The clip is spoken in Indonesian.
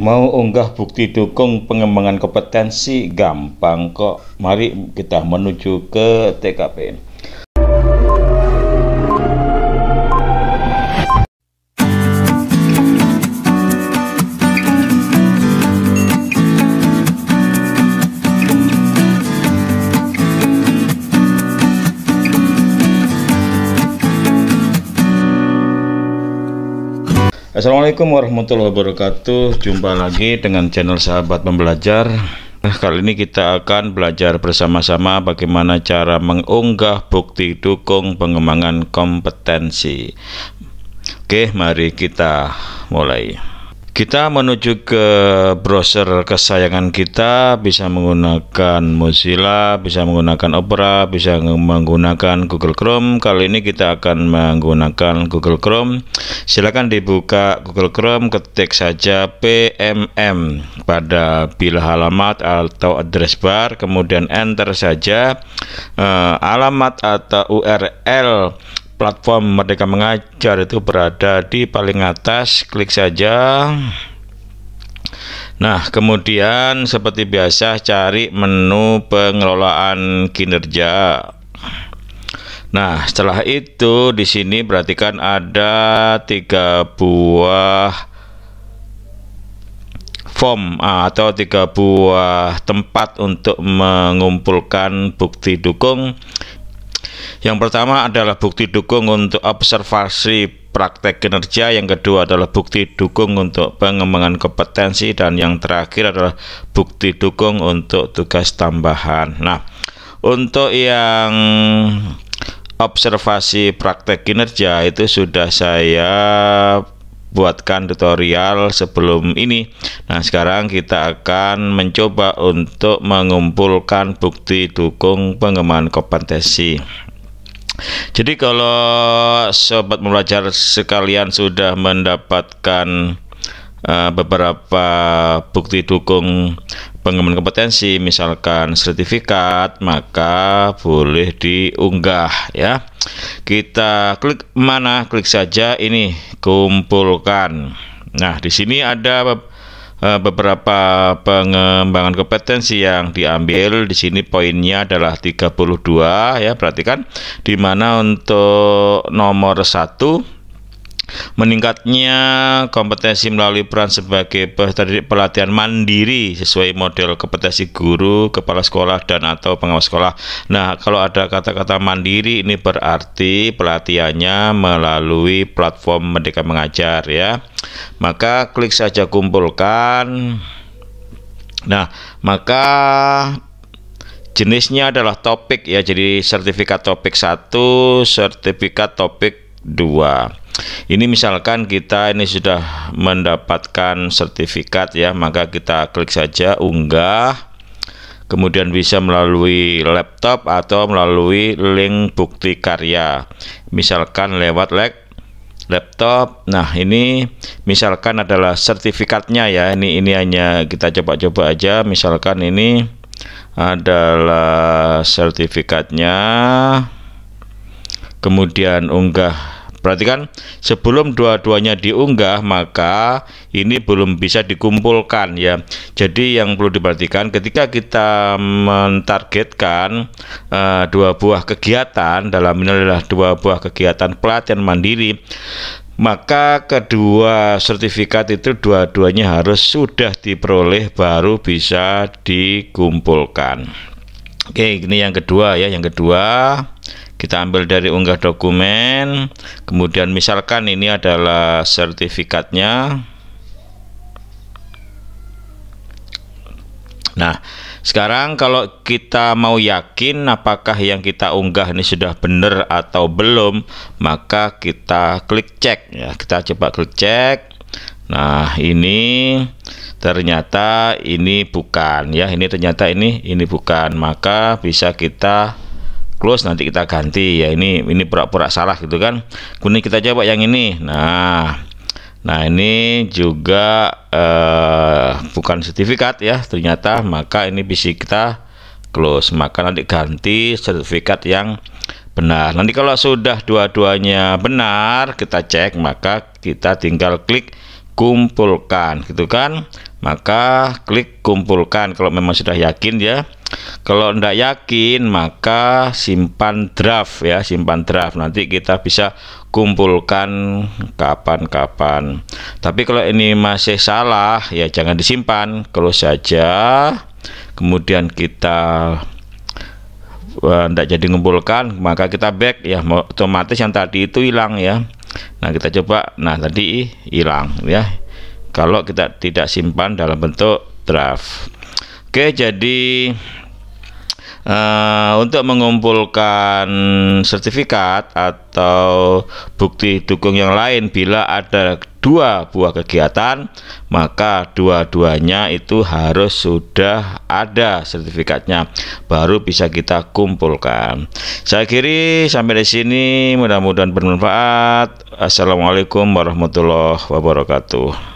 Mau unggah bukti dukung pengembangan kompetensi gampang kok. Mari kita menuju ke TKPN. Assalamualaikum warahmatullahi wabarakatuh. Jumpa lagi dengan channel Sahabat Pembelajar. Nah, kali ini kita akan belajar bersama-sama bagaimana cara mengunggah bukti dukung pengembangan kompetensi. Oke, mari kita mulai. Kita menuju ke browser kesayangan kita, bisa menggunakan Mozilla, bisa menggunakan Opera, bisa menggunakan Google Chrome. Kali ini kita akan menggunakan Google Chrome. Silakan dibuka Google Chrome, ketik saja PMM pada pilih alamat atau address bar, kemudian enter saja uh, alamat atau URL platform Merdeka Mengajar itu berada di paling atas, klik saja. Nah, kemudian seperti biasa cari menu pengelolaan kinerja. Nah, setelah itu di sini perhatikan ada tiga buah form ah, atau tiga buah tempat untuk mengumpulkan bukti dukung yang pertama adalah bukti dukung untuk observasi praktek kinerja, yang kedua adalah bukti dukung untuk pengembangan kompetensi, dan yang terakhir adalah bukti dukung untuk tugas tambahan. Nah, untuk yang observasi praktek kinerja itu sudah saya buatkan tutorial sebelum ini. Nah, sekarang kita akan mencoba untuk mengumpulkan bukti dukung pengembangan kompetensi. Jadi kalau sobat belajar sekalian sudah mendapatkan uh, beberapa bukti dukung pengembangan kompetensi misalkan sertifikat maka boleh diunggah ya kita klik mana klik saja ini kumpulkan nah di sini ada Eh, beberapa pengembangan kompetensi yang diambil di sini poinnya adalah 32 ya perhatikan di mana untuk nomor satu Meningkatnya kompetensi melalui peran sebagai pelatihan mandiri sesuai model kompetensi guru, kepala sekolah, dan atau pengawas sekolah. Nah, kalau ada kata-kata mandiri ini berarti pelatihannya melalui platform Merdeka Mengajar ya. Maka klik saja kumpulkan. Nah, maka jenisnya adalah topik ya jadi sertifikat topik 1 sertifikat topik dua. Ini misalkan kita ini sudah mendapatkan sertifikat ya, maka kita klik saja unggah. Kemudian bisa melalui laptop atau melalui link bukti karya. Misalkan lewat leg laptop. Nah, ini misalkan adalah sertifikatnya ya. Ini ini hanya kita coba-coba aja. Misalkan ini adalah sertifikatnya kemudian unggah Berarti kan sebelum dua-duanya diunggah maka ini belum bisa dikumpulkan ya. Jadi yang perlu diperhatikan ketika kita mentargetkan uh, dua buah kegiatan dalam ini adalah dua buah kegiatan pelatihan mandiri maka kedua sertifikat itu dua-duanya harus sudah diperoleh baru bisa dikumpulkan. Oke, ini yang kedua ya. Yang kedua, kita ambil dari unggah dokumen kemudian misalkan ini adalah sertifikatnya nah sekarang kalau kita mau yakin apakah yang kita unggah ini sudah benar atau belum maka kita klik cek ya kita coba klik cek nah ini ternyata ini bukan ya ini ternyata ini ini bukan maka bisa kita close nanti kita ganti ya ini ini pura-pura salah gitu kan Kuning kita coba yang ini nah nah ini juga eh, bukan sertifikat ya ternyata maka ini bisa kita close maka nanti ganti sertifikat yang benar nanti kalau sudah dua-duanya benar kita cek maka kita tinggal klik kumpulkan gitu kan maka klik kumpulkan kalau memang sudah yakin ya kalau tidak yakin maka simpan draft ya simpan draft nanti kita bisa kumpulkan kapan-kapan tapi kalau ini masih salah ya jangan disimpan close saja kemudian kita tidak eh, jadi ngumpulkan maka kita back ya otomatis yang tadi itu hilang ya nah kita coba nah tadi hilang ya kalau kita tidak simpan dalam bentuk draft. Oke, jadi uh, untuk mengumpulkan sertifikat atau bukti dukung yang lain bila ada dua buah kegiatan maka dua-duanya itu harus sudah ada sertifikatnya baru bisa kita kumpulkan saya kiri sampai di sini mudah-mudahan bermanfaat assalamualaikum warahmatullahi wabarakatuh